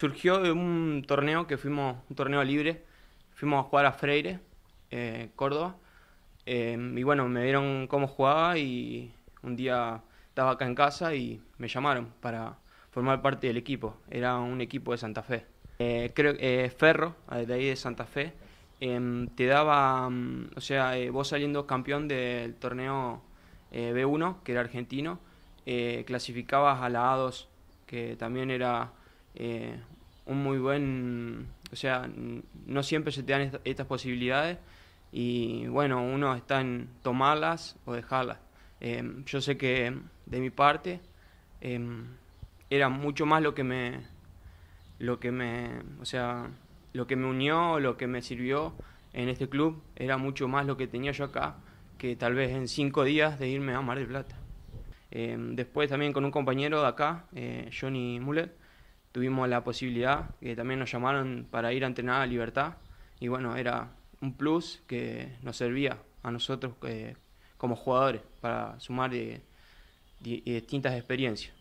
Surgió de un torneo que fuimos, un torneo libre, fuimos a jugar a Freire, eh, Córdoba, em, y bueno, me vieron cómo jugaba y un día estaba acá en casa y me llamaron para formar parte del equipo, era un equipo de Santa Fe. Eh, creo que eh, Ferro, de ahí de Santa Fe, em, te daba, mm, o sea, vos saliendo campeón del torneo B1, que era argentino, clasificabas a la A2, que también era eh, un muy buen, o sea, no siempre se te dan estas posibilidades y bueno, uno está en tomarlas o dejarlas. Em, yo sé que de mi parte em, era mucho más lo que me, lo que o sea, lo que me unió, lo que me sirvió en este club, era mucho más lo que tenía yo acá que tal vez en cinco días de irme a Mar del Plata. Em, después también con un compañero de acá, eh, Johnny Mulet, tuvimos la posibilidad, que también nos llamaron para ir a entrenar a Libertad, y bueno, era un plus que nos servía a nosotros eh, como jugadores para sumar eh, de eh, distintas experiencias.